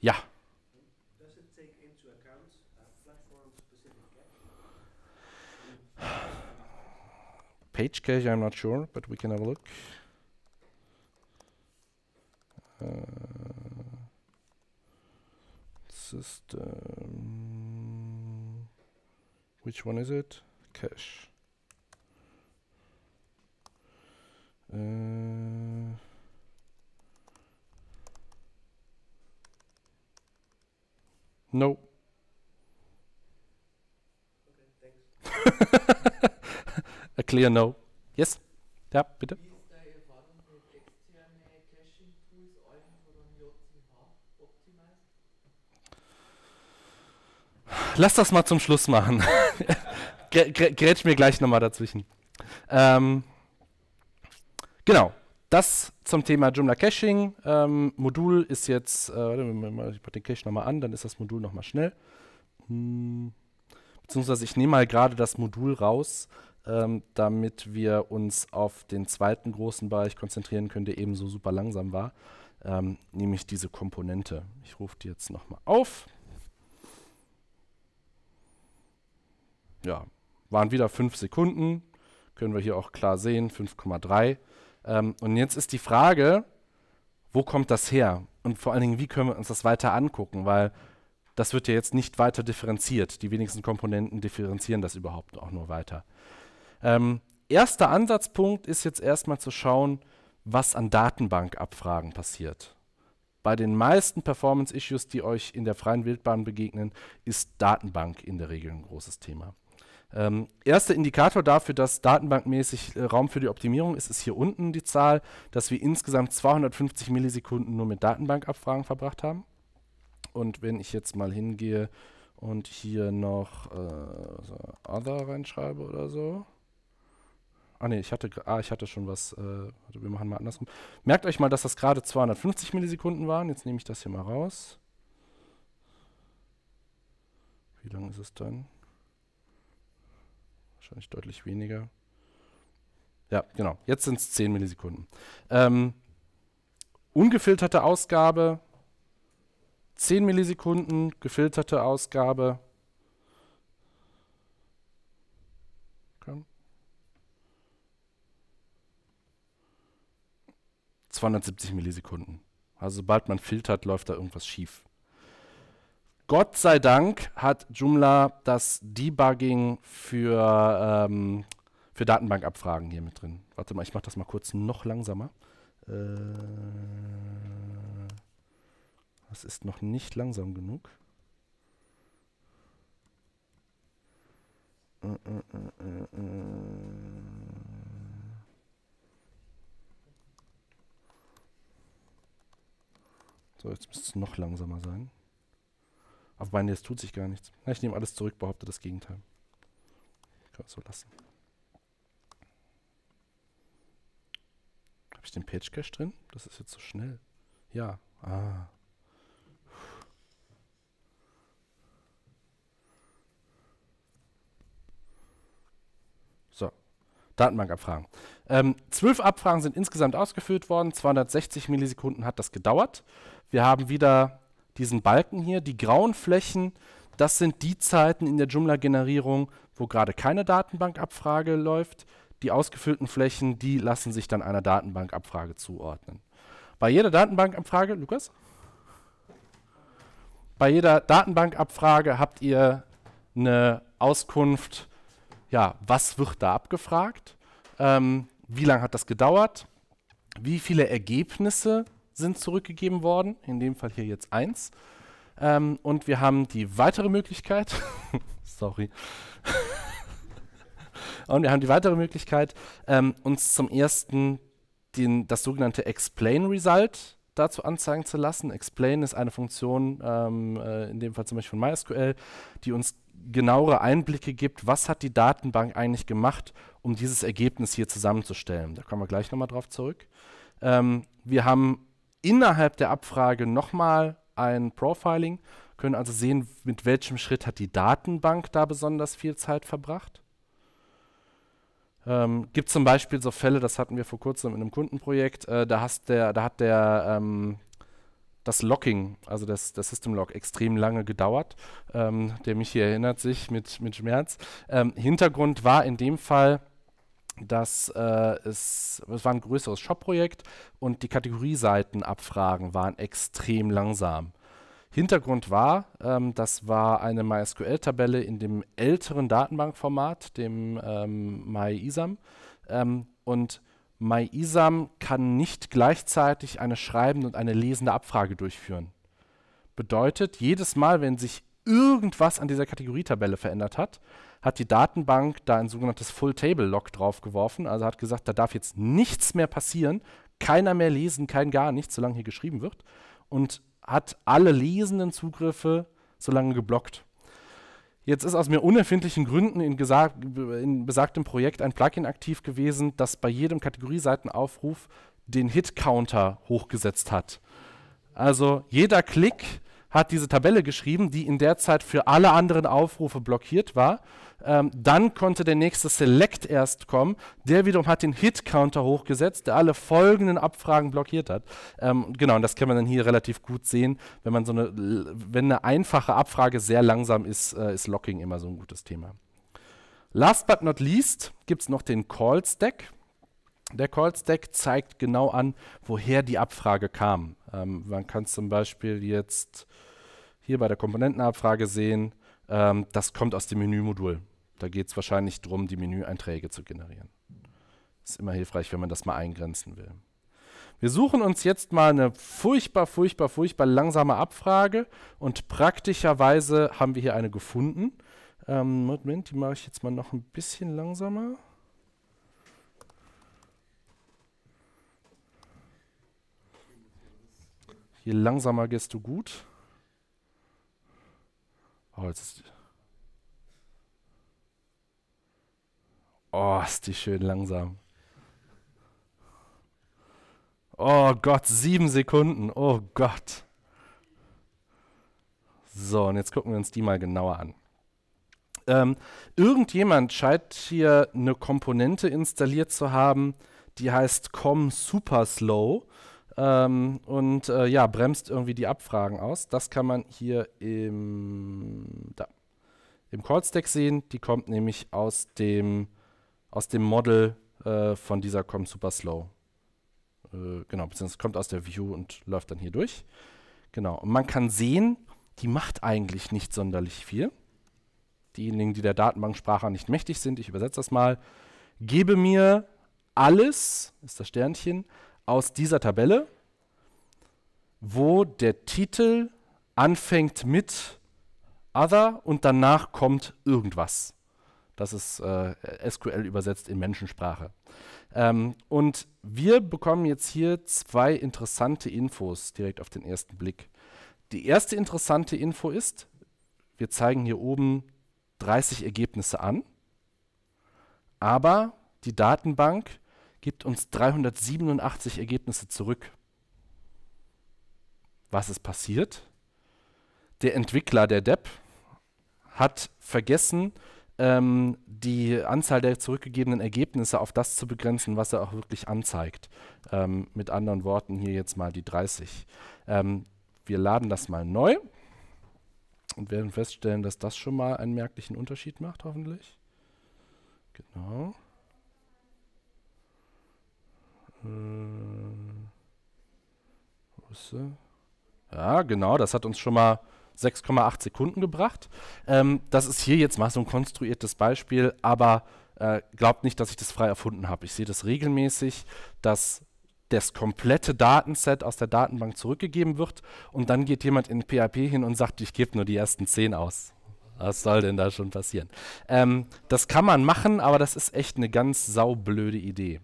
Ja. Page cache, I'm not sure, but we can have a look. Uh, system. Which one is it? Cache. Äh uh, no. Okay, A clear no. Yes? Ja, bitte. Lass das mal zum Schluss machen. Grätsch mir gleich nochmal dazwischen. Ähm, genau, das zum Thema Joomla Caching. Ähm, Modul ist jetzt, äh, ich packe den Cache nochmal an, dann ist das Modul nochmal schnell. Hm, beziehungsweise ich nehme mal gerade das Modul raus, ähm, damit wir uns auf den zweiten großen Bereich konzentrieren können, der eben so super langsam war, ähm, nämlich diese Komponente. Ich rufe die jetzt nochmal auf. ja, waren wieder 5 Sekunden. Können wir hier auch klar sehen, 5,3. Ähm, und jetzt ist die Frage, wo kommt das her? Und vor allen Dingen, wie können wir uns das weiter angucken? Weil das wird ja jetzt nicht weiter differenziert. Die wenigsten Komponenten differenzieren das überhaupt auch nur weiter. Ähm, erster Ansatzpunkt ist jetzt erstmal zu schauen, was an Datenbankabfragen passiert. Bei den meisten Performance-Issues, die euch in der freien Wildbahn begegnen, ist Datenbank in der Regel ein großes Thema. Ähm, erster Indikator dafür, dass datenbankmäßig äh, Raum für die Optimierung ist, ist hier unten die Zahl, dass wir insgesamt 250 Millisekunden nur mit Datenbankabfragen verbracht haben. Und wenn ich jetzt mal hingehe und hier noch äh, so Other reinschreibe oder so. Ah ne, ich hatte, ah, ich hatte schon was, äh, wir machen mal andersrum. Merkt euch mal, dass das gerade 250 Millisekunden waren. Jetzt nehme ich das hier mal raus. Wie lang ist es dann? wahrscheinlich deutlich weniger. Ja, genau. Jetzt sind es 10 Millisekunden. Ähm, ungefilterte Ausgabe 10 Millisekunden, gefilterte Ausgabe. Okay. 270 Millisekunden. Also sobald man filtert, läuft da irgendwas schief. Gott sei Dank hat Joomla das Debugging für, ähm, für Datenbankabfragen hier mit drin. Warte mal, ich mache das mal kurz noch langsamer. Äh, das ist noch nicht langsam genug. so, jetzt müsste es noch langsamer sein. Aber nee, es tut sich gar nichts. Ich nehme alles zurück, behaupte das Gegenteil. Kann man so lassen. Habe ich den Page Cache drin? Das ist jetzt so schnell. Ja. Ah. So. Datenbankabfragen. Ähm, zwölf Abfragen sind insgesamt ausgeführt worden. 260 Millisekunden hat das gedauert. Wir haben wieder diesen Balken hier, die grauen Flächen, das sind die Zeiten in der Joomla-Generierung, wo gerade keine Datenbankabfrage läuft. Die ausgefüllten Flächen, die lassen sich dann einer Datenbankabfrage zuordnen. Bei jeder Datenbankabfrage, Lukas? Bei jeder Datenbankabfrage habt ihr eine Auskunft, ja, was wird da abgefragt, ähm, wie lange hat das gedauert, wie viele Ergebnisse sind zurückgegeben worden, in dem Fall hier jetzt eins. Ähm, und wir haben die weitere Möglichkeit, sorry, und wir haben die weitere Möglichkeit, ähm, uns zum ersten den, das sogenannte Explain Result dazu anzeigen zu lassen. Explain ist eine Funktion, ähm, äh, in dem Fall zum Beispiel von MySQL, die uns genauere Einblicke gibt, was hat die Datenbank eigentlich gemacht, um dieses Ergebnis hier zusammenzustellen. Da kommen wir gleich nochmal drauf zurück. Ähm, wir haben innerhalb der Abfrage nochmal ein Profiling, können also sehen, mit welchem Schritt hat die Datenbank da besonders viel Zeit verbracht. Ähm, gibt zum Beispiel so Fälle, das hatten wir vor kurzem in einem Kundenprojekt, äh, da, hast der, da hat der ähm, das Locking, also das, das System Lock, extrem lange gedauert. Ähm, der mich hier erinnert sich mit, mit Schmerz. Ähm, Hintergrund war in dem Fall, dass äh, es, es war ein größeres Shop-Projekt und die Kategorieseitenabfragen waren extrem langsam. Hintergrund war, ähm, das war eine MySQL-Tabelle in dem älteren Datenbankformat, dem ähm, MyISAM. Ähm, und MyISAM kann nicht gleichzeitig eine schreibende und eine lesende Abfrage durchführen. Bedeutet, jedes Mal, wenn sich irgendwas an dieser Kategorietabelle verändert hat, hat die Datenbank da ein sogenanntes Full-Table-Log draufgeworfen. Also hat gesagt, da darf jetzt nichts mehr passieren, keiner mehr lesen, kein gar nichts, solange hier geschrieben wird. Und hat alle lesenden Zugriffe solange geblockt. Jetzt ist aus mir unerfindlichen Gründen in, in besagtem Projekt ein Plugin aktiv gewesen, das bei jedem Kategorieseitenaufruf den Hit-Counter hochgesetzt hat. Also jeder Klick hat diese Tabelle geschrieben, die in der Zeit für alle anderen Aufrufe blockiert war. Ähm, dann konnte der nächste Select erst kommen. Der wiederum hat den Hit-Counter hochgesetzt, der alle folgenden Abfragen blockiert hat. Ähm, genau, und das kann man dann hier relativ gut sehen, wenn man so eine, wenn eine einfache Abfrage sehr langsam ist, äh, ist Locking immer so ein gutes Thema. Last but not least gibt es noch den Call-Stack. Der Call Stack zeigt genau an, woher die Abfrage kam. Ähm, man kann zum Beispiel jetzt hier bei der Komponentenabfrage sehen, ähm, das kommt aus dem Menümodul. Da geht es wahrscheinlich darum, die Menüeinträge zu generieren. Ist immer hilfreich, wenn man das mal eingrenzen will. Wir suchen uns jetzt mal eine furchtbar, furchtbar, furchtbar langsame Abfrage und praktischerweise haben wir hier eine gefunden. Ähm, Moment, die mache ich jetzt mal noch ein bisschen langsamer. Je langsamer gehst du gut. Oh, jetzt ist Oh, ist die schön langsam. Oh Gott, sieben Sekunden. Oh Gott. So, und jetzt gucken wir uns die mal genauer an. Ähm, irgendjemand scheint hier eine Komponente installiert zu haben, die heißt com super slow. Ähm, und äh, ja, bremst irgendwie die Abfragen aus. Das kann man hier im, da, im Call-Stack sehen. Die kommt nämlich aus dem, aus dem Model äh, von dieser Com Super Slow. Äh, genau, beziehungsweise kommt aus der View und läuft dann hier durch. Genau, und man kann sehen, die macht eigentlich nicht sonderlich viel. Diejenigen, die der Datenbanksprache nicht mächtig sind, ich übersetze das mal, gebe mir alles, ist das Sternchen, aus dieser Tabelle, wo der Titel anfängt mit Other und danach kommt irgendwas. Das ist äh, SQL übersetzt in Menschensprache. Ähm, und wir bekommen jetzt hier zwei interessante Infos direkt auf den ersten Blick. Die erste interessante Info ist, wir zeigen hier oben 30 Ergebnisse an, aber die Datenbank gibt uns 387 Ergebnisse zurück. Was ist passiert? Der Entwickler, der Depp, hat vergessen, ähm, die Anzahl der zurückgegebenen Ergebnisse auf das zu begrenzen, was er auch wirklich anzeigt. Ähm, mit anderen Worten, hier jetzt mal die 30. Ähm, wir laden das mal neu und werden feststellen, dass das schon mal einen merklichen Unterschied macht, hoffentlich. Genau. Hm. Ja, genau, das hat uns schon mal 6,8 Sekunden gebracht. Ähm, das ist hier jetzt mal so ein konstruiertes Beispiel, aber äh, glaubt nicht, dass ich das frei erfunden habe. Ich sehe das regelmäßig, dass das komplette Datenset aus der Datenbank zurückgegeben wird und dann geht jemand in PHP hin und sagt, ich gebe nur die ersten 10 aus. Was soll denn da schon passieren? Ähm, das kann man machen, aber das ist echt eine ganz saublöde Idee.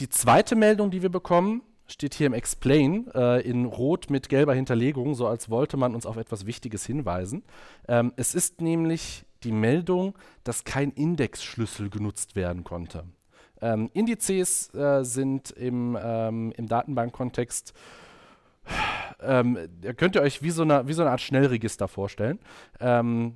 Die zweite Meldung, die wir bekommen, steht hier im Explain äh, in Rot mit gelber Hinterlegung, so als wollte man uns auf etwas Wichtiges hinweisen. Ähm, es ist nämlich die Meldung, dass kein Indexschlüssel genutzt werden konnte. Ähm, Indizes äh, sind im, ähm, im Datenbankkontext ähm, könnt ihr euch wie so, eine, wie so eine Art Schnellregister vorstellen. Ähm,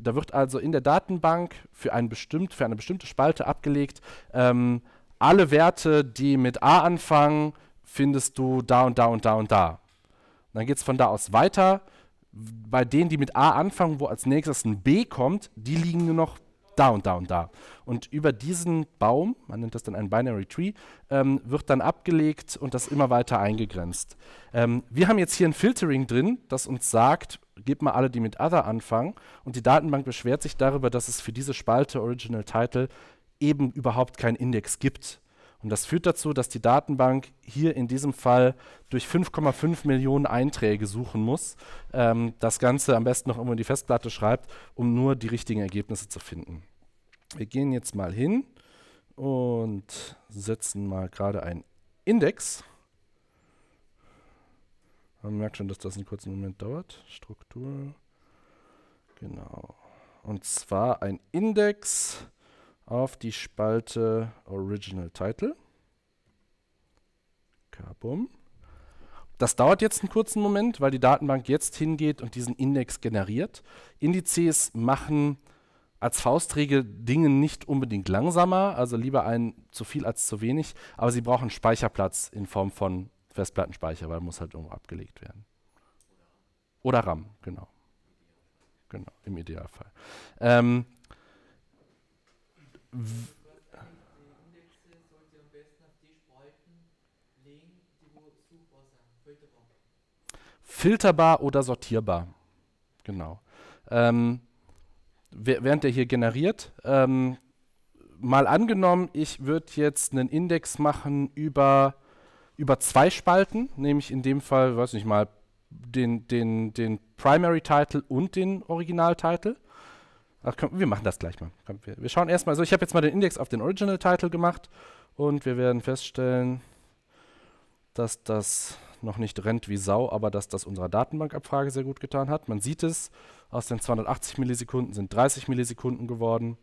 da wird also in der Datenbank für, ein bestimmt, für eine bestimmte Spalte abgelegt, ähm, alle Werte, die mit a anfangen, findest du da und da und da und da. dann geht es von da aus weiter. Bei denen, die mit a anfangen, wo als nächstes ein b kommt, die liegen nur noch da und da und da. Und über diesen Baum, man nennt das dann ein Binary Tree, ähm, wird dann abgelegt und das immer weiter eingegrenzt. Ähm, wir haben jetzt hier ein Filtering drin, das uns sagt, gebt mal alle, die mit Other anfangen. Und die Datenbank beschwert sich darüber, dass es für diese Spalte Original Title eben überhaupt keinen Index gibt. Und das führt dazu, dass die Datenbank hier in diesem Fall durch 5,5 Millionen Einträge suchen muss, ähm, das Ganze am besten noch irgendwo in die Festplatte schreibt, um nur die richtigen Ergebnisse zu finden. Wir gehen jetzt mal hin und setzen mal gerade einen Index. Man merkt schon, dass das einen kurzen Moment dauert. Struktur. Genau. Und zwar ein Index auf die Spalte Original Title. Kabum. Das dauert jetzt einen kurzen Moment, weil die Datenbank jetzt hingeht und diesen Index generiert. Indizes machen als Faustregel Dinge nicht unbedingt langsamer, also lieber ein zu viel als zu wenig, aber sie brauchen Speicherplatz in Form von Festplattenspeicher, weil muss halt irgendwo abgelegt werden. Oder RAM, genau. Genau, im Idealfall. Ähm, filterbar oder sortierbar. Genau. Ähm, während der hier generiert, ähm, mal angenommen, ich würde jetzt einen Index machen über, über zwei Spalten, nämlich in dem Fall, weiß nicht mal, den, den, den Primary Title und den Original Title. Ach, komm, wir machen das gleich mal. Komm, wir, wir schauen erstmal. Also, ich habe jetzt mal den Index auf den Original Title gemacht und wir werden feststellen, dass das noch nicht rennt wie Sau, aber dass das unserer Datenbankabfrage sehr gut getan hat. Man sieht es, aus den 280 Millisekunden sind 30 Millisekunden geworden.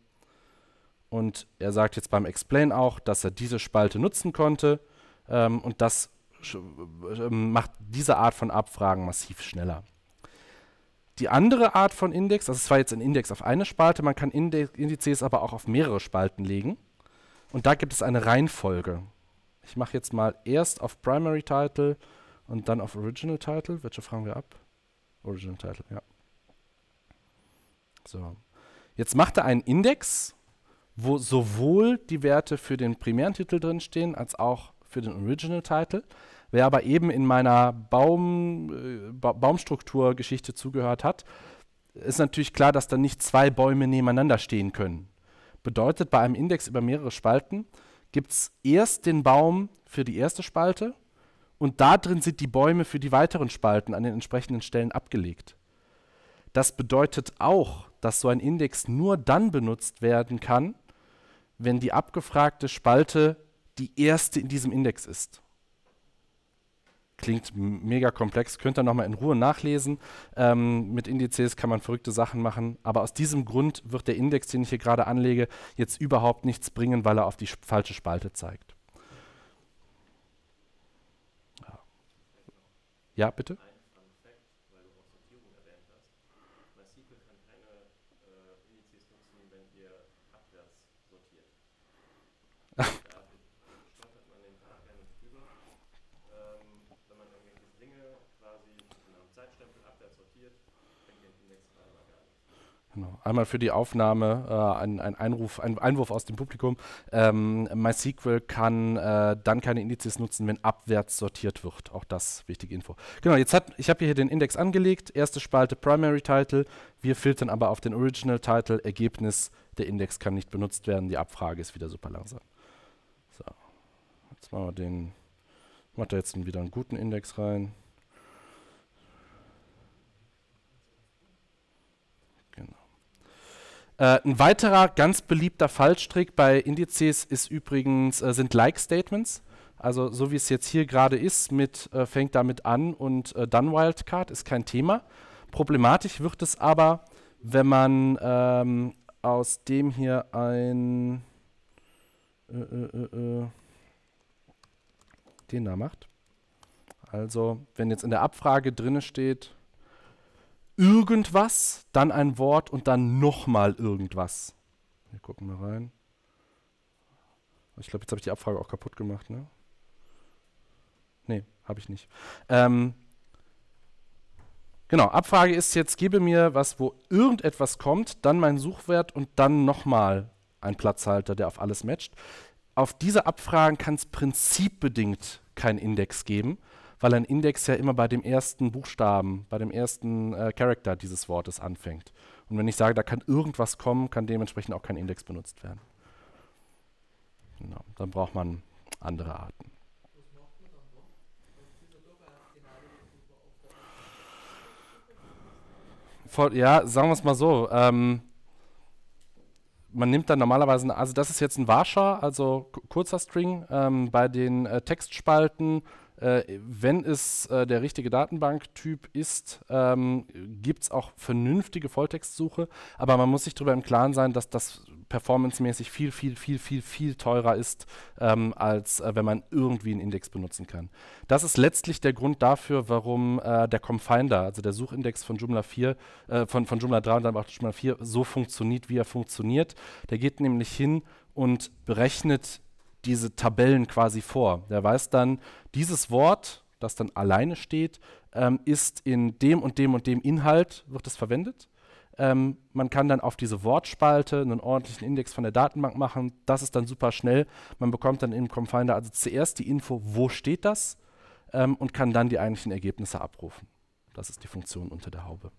Und er sagt jetzt beim Explain auch, dass er diese Spalte nutzen konnte. Ähm, und das ähm, macht diese Art von Abfragen massiv schneller. Die andere Art von Index, das also ist zwar jetzt ein Index auf eine Spalte, man kann Inde Indizes aber auch auf mehrere Spalten legen. Und da gibt es eine Reihenfolge. Ich mache jetzt mal erst auf Primary Title und dann auf Original Title. Welche fragen wir ab? Original Title, ja. So. Jetzt macht er einen Index, wo sowohl die Werte für den primären Titel drinstehen, als auch für den Original Title. Wer aber eben in meiner Baum, äh, ba Baumstrukturgeschichte zugehört hat, ist natürlich klar, dass da nicht zwei Bäume nebeneinander stehen können. Bedeutet, bei einem Index über mehrere Spalten gibt es erst den Baum für die erste Spalte und da drin sind die Bäume für die weiteren Spalten an den entsprechenden Stellen abgelegt. Das bedeutet auch, dass so ein Index nur dann benutzt werden kann, wenn die abgefragte Spalte die erste in diesem Index ist. Klingt mega komplex, könnt ihr nochmal in Ruhe nachlesen. Ähm, mit Indizes kann man verrückte Sachen machen, aber aus diesem Grund wird der Index, den ich hier gerade anlege, jetzt überhaupt nichts bringen, weil er auf die falsche Spalte zeigt. Ja, ja bitte? MySQL kann keine äh, Indizes nutzen, wenn wir abwärts sortieren. Genau. Einmal für die Aufnahme äh, ein, ein, Einruf, ein Einwurf aus dem Publikum. Ähm, MySQL kann äh, dann keine Indizes nutzen, wenn abwärts sortiert wird. Auch das wichtige Info. Genau, jetzt hat, ich habe hier den Index angelegt. Erste Spalte Primary Title. Wir filtern aber auf den Original Title. Ergebnis, der Index kann nicht benutzt werden. Die Abfrage ist wieder super langsam. So, jetzt machen wir den, macht er jetzt wieder einen guten Index rein. Äh, ein weiterer ganz beliebter Fallstrick bei Indizes ist übrigens, äh, sind Like-Statements. Also so wie es jetzt hier gerade ist, mit, äh, fängt damit an und äh, dann Wildcard ist kein Thema. Problematisch wird es aber, wenn man ähm, aus dem hier ein äh, äh, den da macht. Also wenn jetzt in der Abfrage drinne steht, irgendwas, dann ein Wort und dann nochmal irgendwas. Wir gucken mal rein. Ich glaube, jetzt habe ich die Abfrage auch kaputt gemacht, ne? Nee, habe ich nicht. Ähm, genau, Abfrage ist jetzt, gebe mir was, wo irgendetwas kommt, dann mein Suchwert und dann nochmal ein Platzhalter, der auf alles matcht. Auf diese Abfragen kann es prinzipbedingt keinen Index geben, weil ein Index ja immer bei dem ersten Buchstaben, bei dem ersten äh, Charakter dieses Wortes anfängt. Und wenn ich sage, da kann irgendwas kommen, kann dementsprechend auch kein Index benutzt werden. Genau, dann braucht man andere Arten. ja, sagen wir es mal so. Ähm, man nimmt dann normalerweise, also das ist jetzt ein Warscher, also kurzer String. Ähm, bei den äh, Textspalten äh, wenn es äh, der richtige Datenbanktyp ist, ähm, gibt es auch vernünftige Volltextsuche, aber man muss sich darüber im Klaren sein, dass das performancemäßig viel, viel, viel, viel, viel teurer ist, ähm, als äh, wenn man irgendwie einen Index benutzen kann. Das ist letztlich der Grund dafür, warum äh, der Comfinder, also der Suchindex von Joomla 4, äh, von, von Joomla 3 und dann auch Joomla 4 so funktioniert, wie er funktioniert. Der geht nämlich hin und berechnet diese Tabellen quasi vor. Der weiß dann, dieses Wort, das dann alleine steht, ähm, ist in dem und dem und dem Inhalt, wird es verwendet. Ähm, man kann dann auf diese Wortspalte einen ordentlichen Index von der Datenbank machen. Das ist dann super schnell. Man bekommt dann im Confinder also zuerst die Info, wo steht das, ähm, und kann dann die eigentlichen Ergebnisse abrufen. Das ist die Funktion unter der Haube.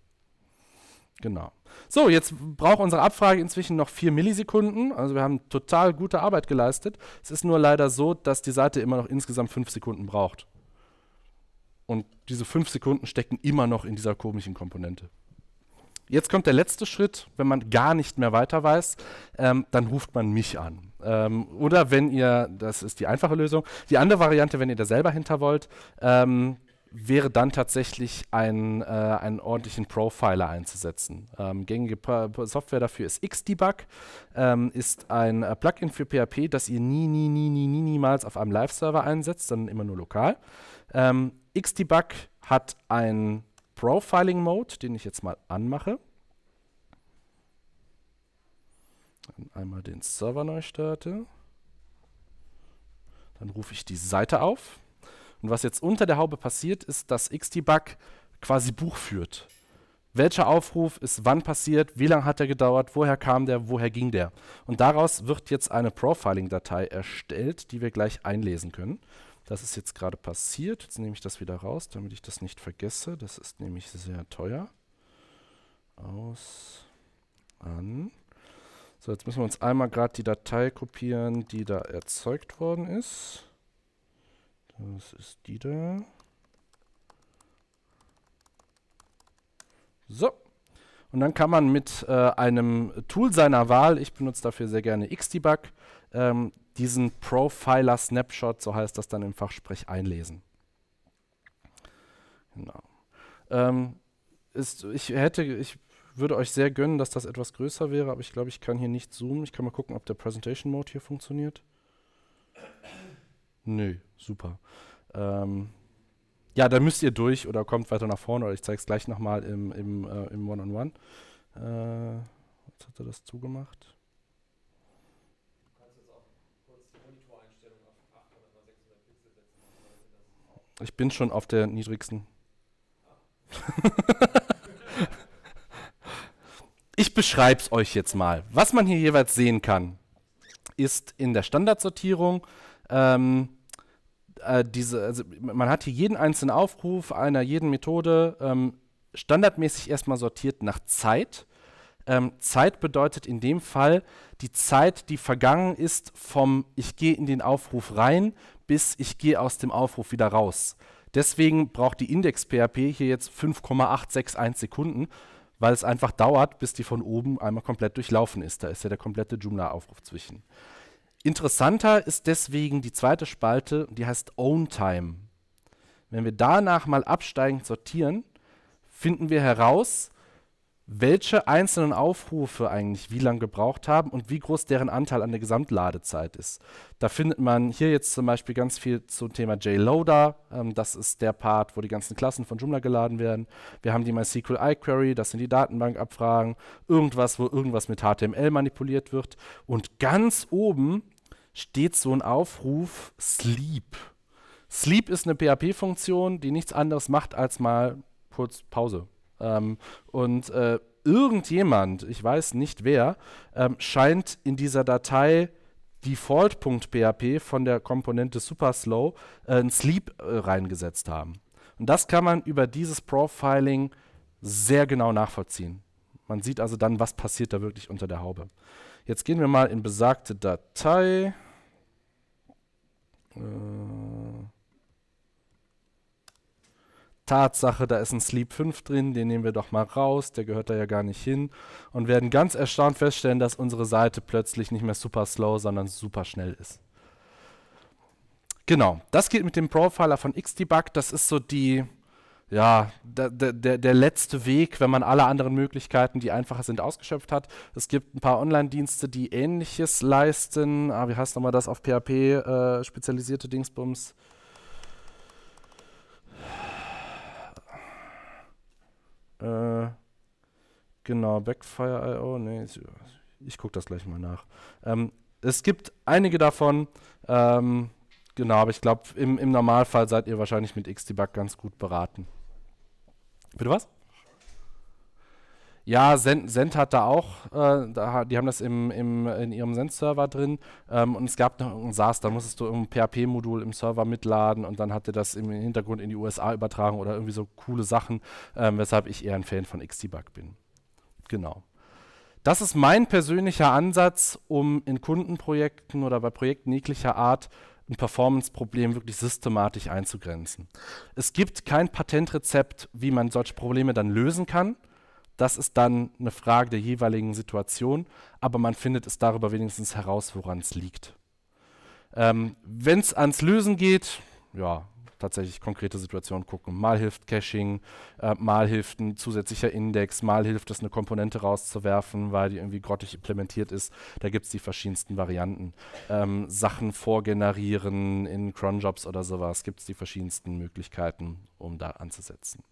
Genau. So, jetzt braucht unsere Abfrage inzwischen noch 4 Millisekunden. Also wir haben total gute Arbeit geleistet. Es ist nur leider so, dass die Seite immer noch insgesamt 5 Sekunden braucht. Und diese 5 Sekunden stecken immer noch in dieser komischen Komponente. Jetzt kommt der letzte Schritt, wenn man gar nicht mehr weiter weiß, ähm, dann ruft man mich an. Ähm, oder wenn ihr, das ist die einfache Lösung, die andere Variante, wenn ihr da selber hinter wollt, ähm, wäre dann tatsächlich ein, äh, einen ordentlichen Profiler einzusetzen. Ähm, gängige Pro Software dafür ist Xdebug, ähm, ist ein äh, Plugin für PHP, das ihr nie, nie, nie, nie, nie, niemals auf einem Live-Server einsetzt, sondern immer nur lokal. Ähm, Xdebug hat einen Profiling-Mode, den ich jetzt mal anmache. einmal den Server neu starte. Dann rufe ich die Seite auf. Und was jetzt unter der Haube passiert, ist, dass Xdebug quasi Buch führt. Welcher Aufruf ist wann passiert, wie lange hat er gedauert, woher kam der, woher ging der. Und daraus wird jetzt eine Profiling-Datei erstellt, die wir gleich einlesen können. Das ist jetzt gerade passiert. Jetzt nehme ich das wieder raus, damit ich das nicht vergesse. Das ist nämlich sehr teuer. Aus, an. So, jetzt müssen wir uns einmal gerade die Datei kopieren, die da erzeugt worden ist. Das ist die da. So. Und dann kann man mit äh, einem Tool seiner Wahl, ich benutze dafür sehr gerne Xdebug, ähm, diesen Profiler Snapshot, so heißt das dann im Fachsprech, einlesen. Genau. Ähm, ist, ich hätte, ich würde euch sehr gönnen, dass das etwas größer wäre, aber ich glaube, ich kann hier nicht zoomen. Ich kann mal gucken, ob der Presentation Mode hier funktioniert. Nö, super. Ähm, ja, dann müsst ihr durch oder kommt weiter nach vorne oder ich zeige es gleich nochmal im, im, äh, im One-on-One. Äh, jetzt hat er das zugemacht. Ich bin schon auf der niedrigsten. ich beschreibe es euch jetzt mal. Was man hier jeweils sehen kann, ist in der Standardsortierung ähm, äh, diese, also man hat hier jeden einzelnen Aufruf einer jeden Methode ähm, standardmäßig erstmal sortiert nach Zeit. Ähm, Zeit bedeutet in dem Fall die Zeit, die vergangen ist vom ich gehe in den Aufruf rein bis ich gehe aus dem Aufruf wieder raus. Deswegen braucht die Index-PHP hier jetzt 5,861 Sekunden, weil es einfach dauert, bis die von oben einmal komplett durchlaufen ist. Da ist ja der komplette Joomla-Aufruf zwischen. Interessanter ist deswegen die zweite Spalte, die heißt Own Time. Wenn wir danach mal absteigend sortieren, finden wir heraus, welche einzelnen Aufrufe eigentlich wie lange gebraucht haben und wie groß deren Anteil an der Gesamtladezeit ist. Da findet man hier jetzt zum Beispiel ganz viel zum Thema JLoader. Ähm, das ist der Part, wo die ganzen Klassen von Joomla geladen werden. Wir haben die MySQL iQuery, das sind die Datenbankabfragen, irgendwas, wo irgendwas mit HTML manipuliert wird. Und ganz oben steht so ein Aufruf Sleep. Sleep ist eine PHP-Funktion, die nichts anderes macht als mal kurz Pause. Ähm, und äh, irgendjemand, ich weiß nicht wer, ähm, scheint in dieser Datei default.php von der Komponente superslow äh, ein Sleep äh, reingesetzt haben. Und das kann man über dieses Profiling sehr genau nachvollziehen. Man sieht also dann, was passiert da wirklich unter der Haube. Jetzt gehen wir mal in besagte Datei. Äh, Tatsache, da ist ein Sleep 5 drin, den nehmen wir doch mal raus, der gehört da ja gar nicht hin. Und werden ganz erstaunt feststellen, dass unsere Seite plötzlich nicht mehr super slow, sondern super schnell ist. Genau, das geht mit dem Profiler von Xdebug, das ist so die ja, der, der, der letzte Weg, wenn man alle anderen Möglichkeiten, die einfacher sind, ausgeschöpft hat. Es gibt ein paar Online-Dienste, die ähnliches leisten. Ah, wie heißt nochmal das auf PHP äh, spezialisierte Dingsbums? Äh, genau, Backfire.io. Nee, ich, gucke das gleich mal nach. Ähm, es gibt einige davon. Ähm, Genau, aber ich glaube, im, im Normalfall seid ihr wahrscheinlich mit Xdebug ganz gut beraten. Bitte was? Ja, Send hat da auch, äh, da, die haben das im, im, in ihrem Send-Server drin ähm, und es gab noch einen SaaS, da musstest du ein PHP-Modul im Server mitladen und dann hatte das im Hintergrund in die USA übertragen oder irgendwie so coole Sachen, ähm, weshalb ich eher ein Fan von Xdebug bin. Genau. Das ist mein persönlicher Ansatz, um in Kundenprojekten oder bei Projekten jeglicher Art ein Performance-Problem wirklich systematisch einzugrenzen. Es gibt kein Patentrezept, wie man solche Probleme dann lösen kann. Das ist dann eine Frage der jeweiligen Situation, aber man findet es darüber wenigstens heraus, woran es liegt. Ähm, Wenn es ans Lösen geht, ja, tatsächlich konkrete Situationen gucken. Mal hilft Caching, äh, mal hilft ein zusätzlicher Index, mal hilft es, eine Komponente rauszuwerfen, weil die irgendwie grottig implementiert ist. Da gibt es die verschiedensten Varianten. Ähm, Sachen vorgenerieren in Cronjobs oder sowas, gibt es die verschiedensten Möglichkeiten, um da anzusetzen.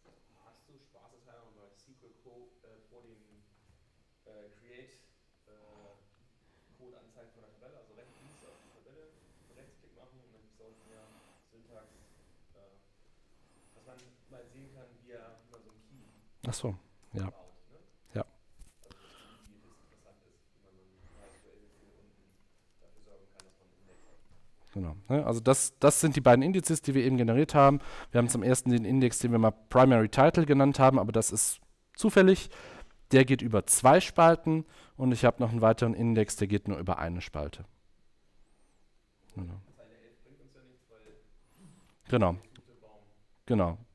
Ach so, ja. Ja. Genau. Ne? Also das, das sind die beiden Indizes, die wir eben generiert haben. Wir haben zum ersten den Index, den wir mal Primary Title genannt haben, aber das ist zufällig. Der geht über zwei Spalten und ich habe noch einen weiteren Index, der geht nur über eine Spalte. Genau. Genau. genau.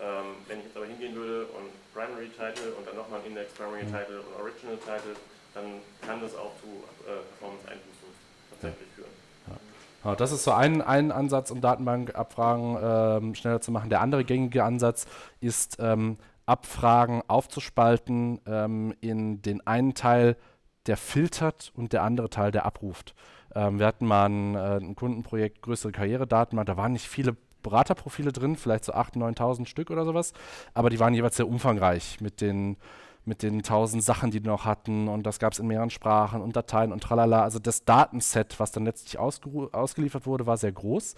Ähm, wenn ich jetzt aber hingehen würde und Primary Title und dann nochmal ein Index Primary mhm. Title und Original Title, dann kann das auch zu äh, Performance-Einbußen tatsächlich führen. Das ist so ein, ein Ansatz, um Datenbankabfragen ähm, schneller zu machen. Der andere gängige Ansatz ist, ähm, Abfragen aufzuspalten ähm, in den einen Teil, der filtert und der andere Teil, der abruft. Ähm, wir hatten mal ein, äh, ein Kundenprojekt, größere Karrieredaten, da waren nicht viele Beraterprofile drin, vielleicht so 8.000, 9.000 Stück oder sowas. Aber die waren jeweils sehr umfangreich mit den, mit den 1.000 Sachen, die die noch hatten. Und das gab es in mehreren Sprachen und Dateien und tralala. Also das Datenset, was dann letztlich ausgeliefert wurde, war sehr groß.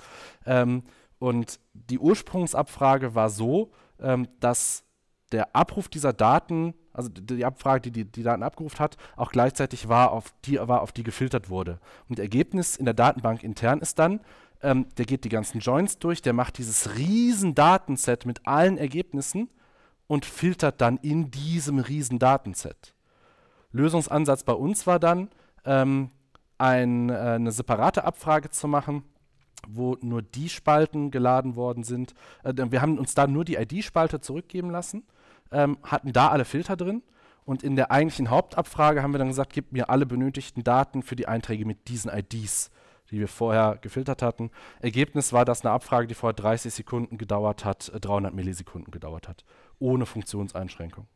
Ähm, und die Ursprungsabfrage war so, ähm, dass der Abruf dieser Daten, also die Abfrage, die, die die Daten abgerufen hat, auch gleichzeitig war auf die, war auf die gefiltert wurde. Und das Ergebnis in der Datenbank intern ist dann, ähm, der geht die ganzen Joins durch, der macht dieses riesen Datenset mit allen Ergebnissen und filtert dann in diesem riesen Datenset. Lösungsansatz bei uns war dann, ähm, ein, äh, eine separate Abfrage zu machen, wo nur die Spalten geladen worden sind. Äh, wir haben uns da nur die ID-Spalte zurückgeben lassen, ähm, hatten da alle Filter drin und in der eigentlichen Hauptabfrage haben wir dann gesagt, gib mir alle benötigten Daten für die Einträge mit diesen IDs die wir vorher gefiltert hatten. Ergebnis war, dass eine Abfrage, die vorher 30 Sekunden gedauert hat, 300 äh, Millisekunden gedauert hat, ohne Funktionseinschränkung.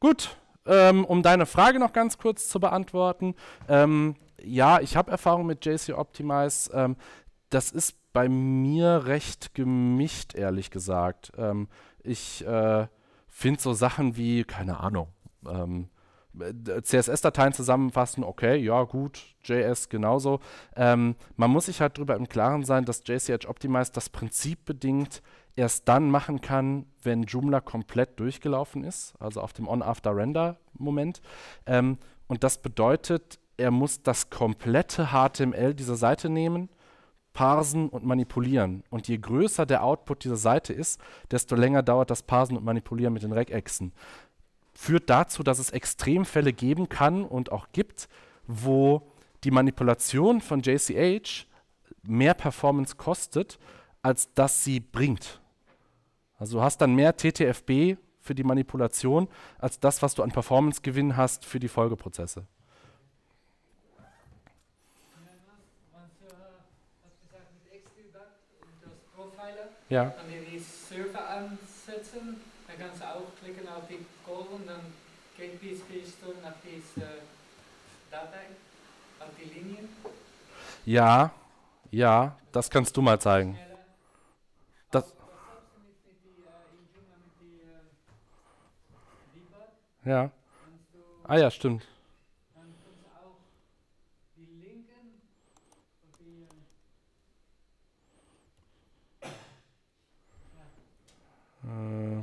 Gut, ähm, um deine Frage noch ganz kurz zu beantworten. Ähm, ja, ich habe Erfahrung mit JC Optimize. Ähm, das ist bei mir recht gemischt, ehrlich gesagt. Ähm, ich äh, finde so Sachen wie, keine Ahnung, ähm, CSS-Dateien zusammenfassen, okay, ja gut, JS genauso. Ähm, man muss sich halt darüber im Klaren sein, dass JCH Optimize das Prinzip bedingt erst dann machen kann, wenn Joomla komplett durchgelaufen ist, also auf dem On-After-Render-Moment. Ähm, und das bedeutet, er muss das komplette HTML dieser Seite nehmen, parsen und manipulieren. Und je größer der Output dieser Seite ist, desto länger dauert das Parsen und Manipulieren mit den Regexen führt dazu, dass es Extremfälle geben kann und auch gibt, wo die Manipulation von JCH mehr Performance kostet, als dass sie bringt. Also du hast dann mehr TTFB für die Manipulation, als das, was du an Performance-Gewinn hast für die Folgeprozesse. Ja. Kurven und geht bis Richtung nach dieser Datei, auf die Linien? Ja, ja, das kannst du mal zeigen. Das äh, äh, ja. Ah ja, stimmt. Uh,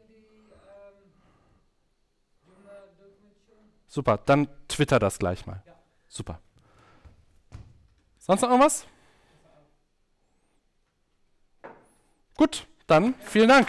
Super, dann twitter das gleich mal. Ja. Super. Sonst noch irgendwas? Gut, dann vielen Dank.